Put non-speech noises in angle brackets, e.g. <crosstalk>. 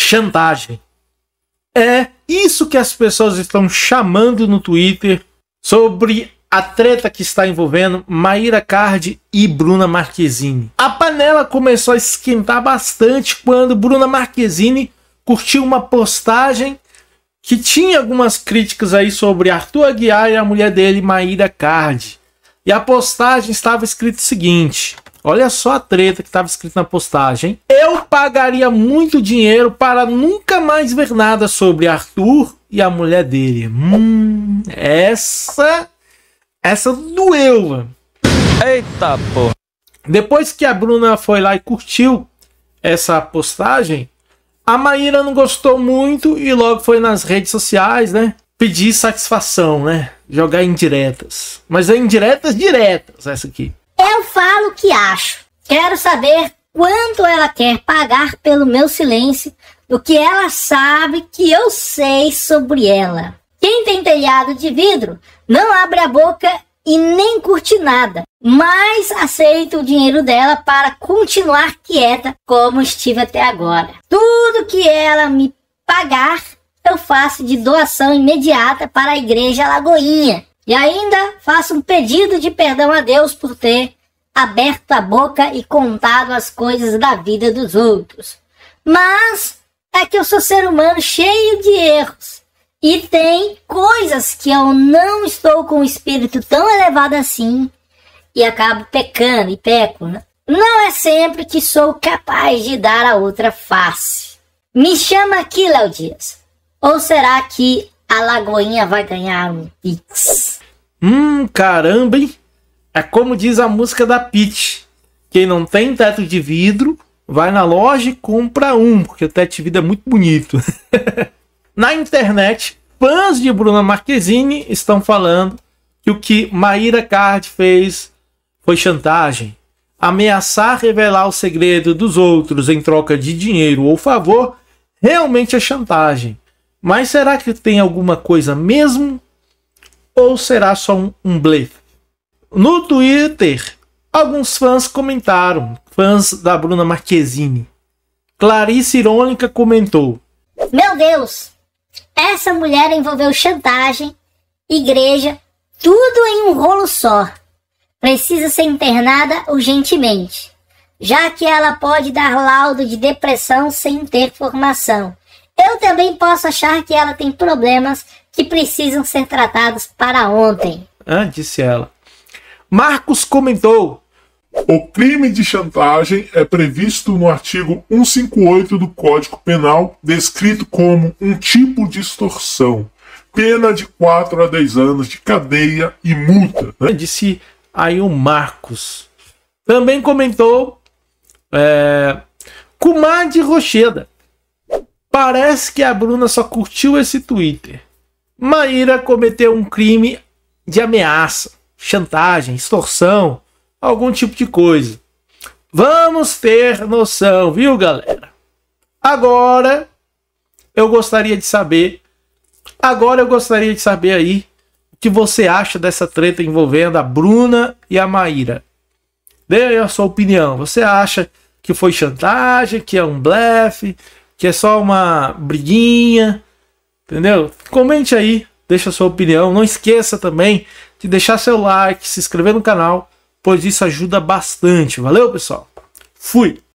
chantagem. É isso que as pessoas estão chamando no Twitter sobre a treta que está envolvendo Maíra Cardi e Bruna Marquezine. A panela começou a esquentar bastante quando Bruna Marquezine curtiu uma postagem que tinha algumas críticas aí sobre Arthur Aguiar e a mulher dele, Maíra Cardi. E a postagem estava escrito o seguinte: Olha só a treta que estava escrito na postagem. Eu pagaria muito dinheiro para nunca mais ver nada sobre Arthur e a mulher dele. Hum, essa. Essa doeu, mano. Eita porra. Depois que a Bruna foi lá e curtiu essa postagem, a Maíra não gostou muito e logo foi nas redes sociais, né? Pedir satisfação, né? Jogar indiretas. Mas é indiretas diretas essa aqui. Eu falo que acho. Quero saber quanto ela quer pagar pelo meu silêncio, do que ela sabe que eu sei sobre ela. Quem tem telhado de vidro não abre a boca e nem curte nada, mas aceita o dinheiro dela para continuar quieta como estive até agora. Tudo que ela me pagar, eu faço de doação imediata para a Igreja Lagoinha. E ainda faça um pedido de perdão a Deus por ter aberto a boca e contado as coisas da vida dos outros. Mas é que eu sou ser humano cheio de erros. E tem coisas que eu não estou com o um espírito tão elevado assim e acabo pecando e peco. Né? Não é sempre que sou capaz de dar a outra face. Me chama aqui, Léo Dias. Ou será que a Lagoinha vai ganhar um Pix? Hum, caramba, hein? É como diz a música da Peach. Quem não tem teto de vidro, vai na loja e compra um, porque o teto de vidro é muito bonito. <laughs> na internet, fãs de Bruna Marquezine estão falando que o que Maíra Card fez foi chantagem. Ameaçar revelar o segredo dos outros em troca de dinheiro ou favor realmente é chantagem. Mas será que tem alguma coisa mesmo? ou será só um, um blefe? No Twitter, alguns fãs comentaram, fãs da Bruna Marquezine. Clarice Irônica comentou: Meu Deus, essa mulher envolveu chantagem, igreja, tudo em um rolo só. Precisa ser internada urgentemente, já que ela pode dar laudo de depressão sem ter formação. Eu também posso achar que ela tem problemas que precisam ser tratados para ontem. Ah, disse ela. Marcos comentou: O crime de chantagem é previsto no artigo 158 do Código Penal, descrito como um tipo de extorsão. Pena de 4 a 10 anos de cadeia e multa. Né? Disse aí o Marcos. Também comentou é, Rocheda. Parece que a Bruna só curtiu esse Twitter. Maíra cometeu um crime de ameaça, chantagem, extorsão, algum tipo de coisa. Vamos ter noção, viu, galera? Agora eu gostaria de saber. Agora eu gostaria de saber aí o que você acha dessa treta envolvendo a Bruna e a Maíra. Dê aí a sua opinião. Você acha que foi chantagem, que é um blefe, que é só uma briguinha? Entendeu? Comente aí, deixa a sua opinião. Não esqueça também de deixar seu like, se inscrever no canal, pois isso ajuda bastante. Valeu, pessoal? Fui!